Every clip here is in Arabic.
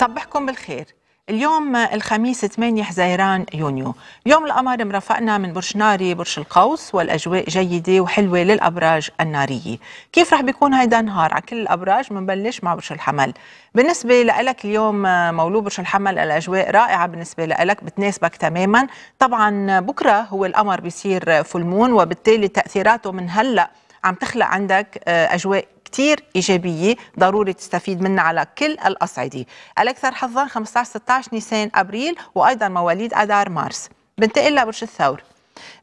صبحكم بالخير اليوم الخميس 8 حزيران يونيو يوم القمر مرافقنا من برج ناري برج القوس والأجواء جيدة وحلوة للأبراج النارية كيف رح بيكون هيدا النهار على كل الأبراج منبلش مع برج الحمل بالنسبة لك اليوم مولود برج الحمل الأجواء رائعة بالنسبة لك بتناسبك تماما طبعا بكرة هو القمر بيصير فلمون وبالتالي تأثيراته من هلأ عم تخلق عندك آه، أجواء كتير إيجابية ضروري تستفيد منها على كل الأصعدة الأكثر حظا 15-16 نيسان أبريل وأيضا مواليد أدار مارس بنتقل لبرج الثور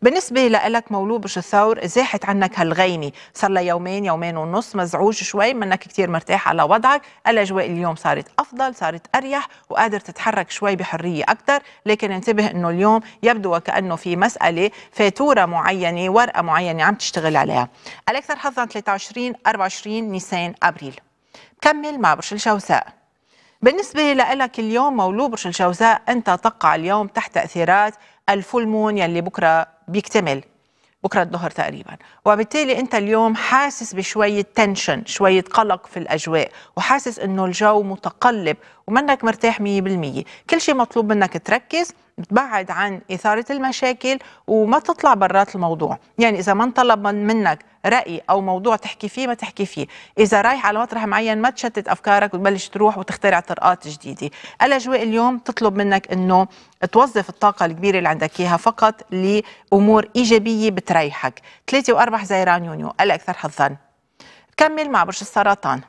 بالنسبه لك بش الثور زاحت عنك هالغيني صار لها يومين يومين ونص مزعوج شوي منك كثير مرتاح على وضعك الاجواء اليوم صارت افضل صارت اريح وقادر تتحرك شوي بحريه اكثر لكن انتبه انه اليوم يبدو وكانه في مساله فاتوره معينه ورقه معينه عم تشتغل عليها الاكثر حظا 23 24 نيسان ابريل كمل مع برج الجوزاء بالنسبة لك اليوم مولود برج الجوزاء أنت تقع اليوم تحت تأثيرات الفول مون يلي بكره بيكتمل بكره الظهر تقريبا وبالتالي انت اليوم حاسس بشويه تنشن شويه قلق في الاجواء وحاسس انه الجو متقلب ومنك مرتاح 100% كل شيء مطلوب منك تركز تبعد عن اثاره المشاكل وما تطلع برات الموضوع يعني اذا ما انطلب منك راي او موضوع تحكي فيه ما تحكي فيه اذا رايح على مطرح معين ما تشتت افكارك وتبلش تروح وتخترع طرقات جديده الاجواء اليوم تطلب منك انه توظف الطاقه الكبيره اللي عندك اياها فقط لامور ايجابيه بتريحك ثلاثه 4 زيران يونيو الاكثر حظا كمل مع برج السرطان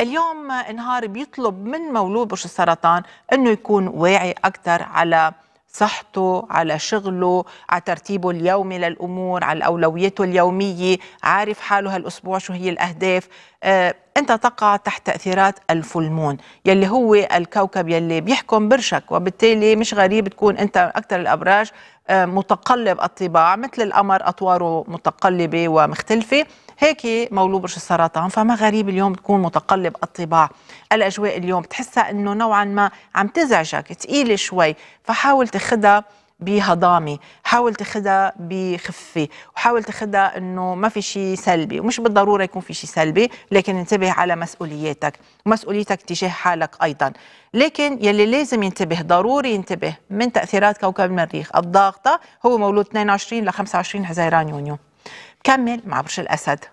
اليوم نهار بيطلب من مولود برج السرطان انه يكون واعي اكثر على صحته على شغله على ترتيبه اليومي للامور على اولويته اليوميه عارف حاله هالاسبوع شو هي الاهداف آه، انت تقع تحت تاثيرات الفلمون يلي هو الكوكب يلي بيحكم برشك وبالتالي مش غريب تكون انت اكثر الابراج آه، متقلب الطباع مثل القمر اطواره متقلبه ومختلفه هيك مولود برج السرطان فما غريب اليوم تكون متقلب الطباع الاجواء اليوم تحسها انه نوعا ما عم تزعجك ثقيله شوي فحاول تاخذها بهضامه حاول تاخذها بخفه وحاول تاخذها انه ما في شيء سلبي ومش بالضروره يكون في شيء سلبي لكن انتبه على مسؤولياتك ومسؤوليتك تجاه حالك ايضا لكن يلي لازم ينتبه ضروري ينتبه من تاثيرات كوكب المريخ الضاغطه هو مولود 22 ل 25 حزيران يونيو كمل مع برج الأسد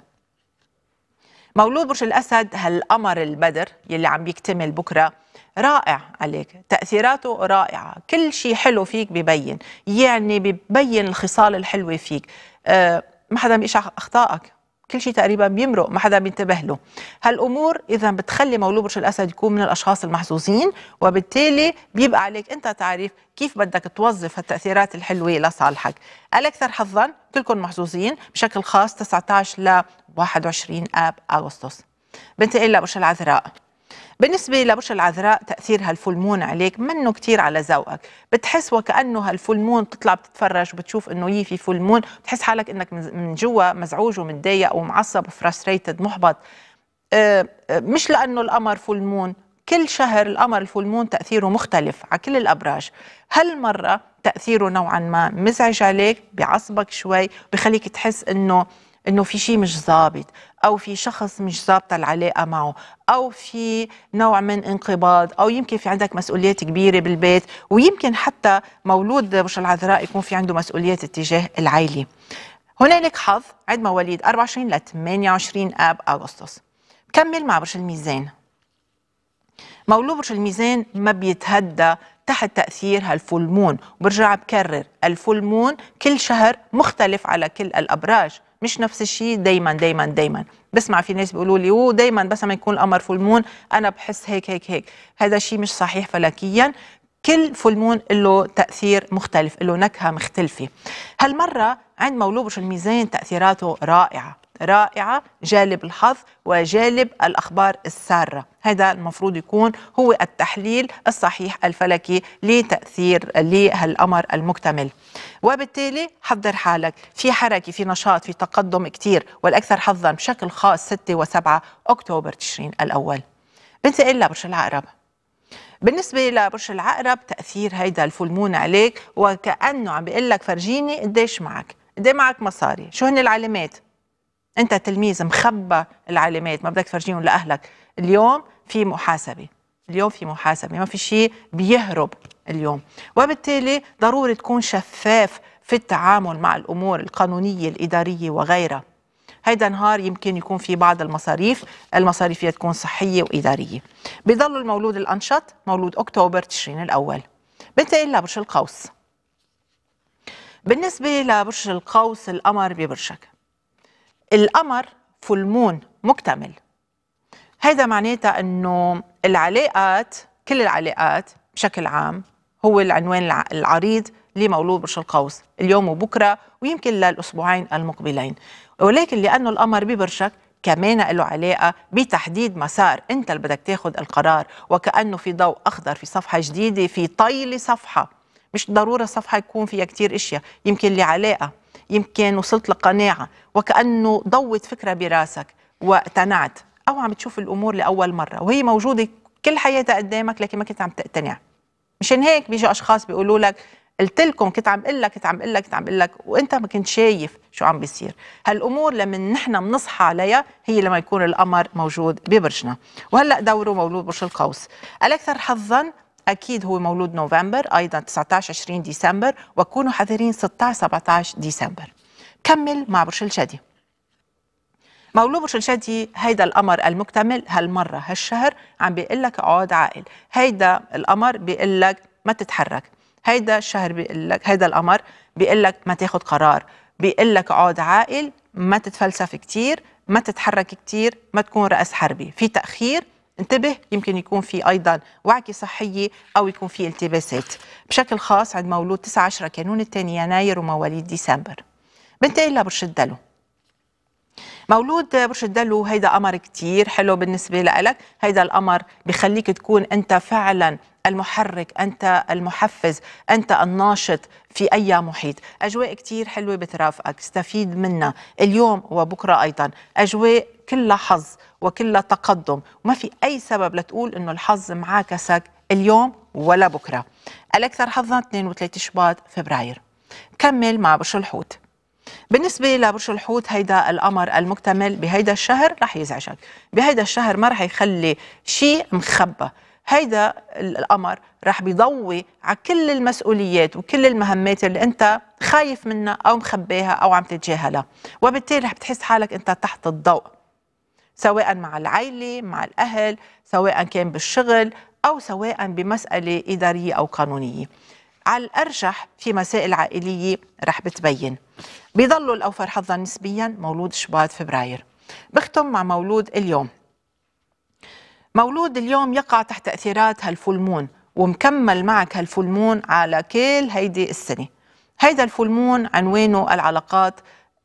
مولود برج الأسد هالقمر البدر يلي عم بيكتمل بكرة رائع عليك تأثيراته رائعة كل شيء حلو فيك ببين يعني ببين الخصال الحلوة فيك أه ما حدا بيقشع أخطائك كل شيء تقريبا بيمرق ما حدا بينتبه له هالامور اذا بتخلي مولود برج الاسد يكون من الاشخاص المحظوظين وبالتالي بيبقى عليك انت تعرف كيف بدك توظف هالتاثيرات الحلوه لصالحك الاكثر حظا كلكم محظوظين بشكل خاص 19 ل 21 اب اغسطس بنتقل لبرج العذراء بالنسبة لبرج العذراء تأثير هالفلمون عليك منه كتير على ذوقك بتحس وكأنه هالفلمون بتطلع بتتفرج وبتشوف انه يي في فلمون بتحس حالك انك من جوا مزعوج ومتضايق ومعصب وفرستريتد محبط آه، آه، مش لأنه القمر فلمون كل شهر القمر الفلمون تأثيره مختلف على كل الأبراج هالمرة تأثيره نوعا ما مزعج عليك بيعصبك شوي بخليك تحس انه انه في شيء مش ظابط او في شخص مش ظابطه العلاقه معه او في نوع من انقباض او يمكن في عندك مسؤوليات كبيره بالبيت ويمكن حتى مولود مش العذراء يكون في عنده مسؤوليات اتجاه العائله هنالك حظ عند مواليد 24 ل 28 اب اغسطس كمل مع برج الميزان مولود برج الميزان ما بيتهدى تحت تأثير هالفول مون وبرجع بكرر الفول مون كل شهر مختلف على كل الأبراج مش نفس الشيء دايما دايما دايما بسمع في ناس بيقولوا لي دايما بس ما يكون القمر فول مون انا بحس هيك هيك هيك هذا شيء مش صحيح فلكيا كل فول مون له تاثير مختلف له نكهه مختلفه هالمره عند مولوبش الميزان تاثيراته رائعه رائعة جالب الحظ وجالب الأخبار السارة هذا المفروض يكون هو التحليل الصحيح الفلكي لتأثير لهالأمر المكتمل وبالتالي حضر حالك في حركة في نشاط في تقدم كتير والأكثر حظا بشكل خاص 6 و7 أكتوبر تشرين الأول بنتقل لبرج العقرب بالنسبه لبرج العقرب تاثير هيدا الفلمون عليك وكانه عم بيقول لك فرجيني قديش معك قديش معك مصاري شو هن العلامات انت تلميذ مخبى العلامات ما بدك تفرجيهم لاهلك اليوم في محاسبه اليوم في محاسبه ما في شيء بيهرب اليوم وبالتالي ضروري تكون شفاف في التعامل مع الامور القانونيه الاداريه وغيرها هيدا نهار يمكن يكون في بعض المصاريف المصاريف تكون صحيه واداريه بضل المولود الانشط مولود اكتوبر تشرين الاول بنتقل لبرج القوس بالنسبه لبرج القوس الأمر ببرجك القمر فول مون مكتمل هذا معناتها انه العلاقات كل العلاقات بشكل عام هو العنوان العريض لمولود برج القوس اليوم وبكره ويمكن للاسبوعين المقبلين ولكن لانه القمر ببرجك كمان له علاقة بتحديد مسار أنت اللي بدك تاخذ القرار وكأنه في ضوء أخضر في صفحة جديدة في طي لصفحة مش ضرورة صفحة يكون فيها كتير إشياء يمكن لعلاقة يمكن وصلت لقناعه وكانه ضوت فكره براسك واقتنعت او عم تشوف الامور لاول مره وهي موجوده كل حياتها قدامك لكن ما كنت عم تقتنع مشان هيك بيجوا اشخاص بيقولوا لك قلت لكم كنت عم اقول لك كنت عم اقول لك كنت عم اقول لك وانت ما كنت شايف شو عم بيصير هالامور لما نحن بنصحى عليها هي لما يكون القمر موجود ببرجنا وهلا دوره مولود برج القوس الاكثر حظا اكيد هو مولود نوفمبر ايضا 19 20 ديسمبر وكونوا حذرين 16 17 ديسمبر كمل مع برج الجدي مولود برج الجدي هيدا القمر المكتمل هالمره هالشهر عم بيقول لك اقعد عاقل هيدا القمر بيقول لك ما تتحرك هيدا الشهر بيقول لك هيدا القمر بيقول لك ما تاخذ قرار بيقول لك اقعد عاقل ما تتفلسف كتير ما تتحرك كتير ما تكون رأس حربي في تأخير انتبه يمكن يكون في ايضا وعكه صحيه او يكون في التباسات بشكل خاص عند مولود 9 10 كانون الثاني يناير ومواليد ديسمبر بنتقل لبرج الدلو مولود برج الدلو هيدا قمر كتير حلو بالنسبة لك هيدا القمر بخليك تكون أنت فعلا المحرك أنت المحفز أنت الناشط في أي محيط أجواء كتير حلوة بترافقك استفيد منها اليوم وبكرة أيضا أجواء كلها حظ وكلها تقدم وما في أي سبب لتقول أنه الحظ معاكسك اليوم ولا بكرة الأكثر حظا 32 شباط فبراير كمل مع برج الحوت بالنسبة لبرج الحوت هيدا القمر المكتمل بهيدا الشهر رح يزعجك بهيدا الشهر ما رح يخلي شيء مخبى هيدا القمر رح بيضوي على كل المسؤوليات وكل المهمات اللي انت خايف منها او مخبيها او عم تتجاهلها وبالتالي رح بتحس حالك انت تحت الضوء سواء مع العائلة مع الأهل سواء كان بالشغل أو سواء بمسألة إدارية أو قانونية على الأرجح في مسائل عائلية رح بتبين بيضلوا الأوفر حظا نسبيا مولود شباط فبراير بختم مع مولود اليوم مولود اليوم يقع تحت تأثيرات هالفولمون ومكمل معك هالفولمون على كل هيدي السنة هيدا الفولمون عنوانه العلاقات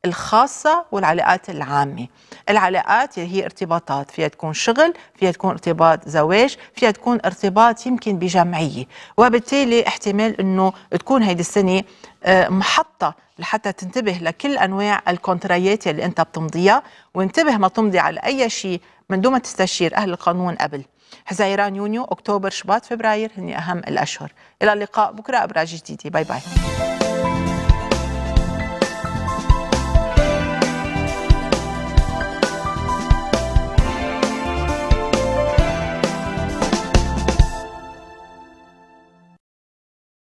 الخاصة والعلاقات العامة العلاقات هي ارتباطات فيها تكون شغل فيها تكون ارتباط زواج فيها تكون ارتباط يمكن بجمعية وبالتالي احتمال أنه تكون هيدي السنة آه، محطة لحتى تنتبه لكل أنواع الكونترايات اللي أنت بتمضيها وانتبه ما تمضي على أي شيء من دون ما تستشير أهل القانون قبل حزيران يونيو أكتوبر شباط فبراير هن أهم الأشهر إلى اللقاء بكرة أبراج جديدة باي باي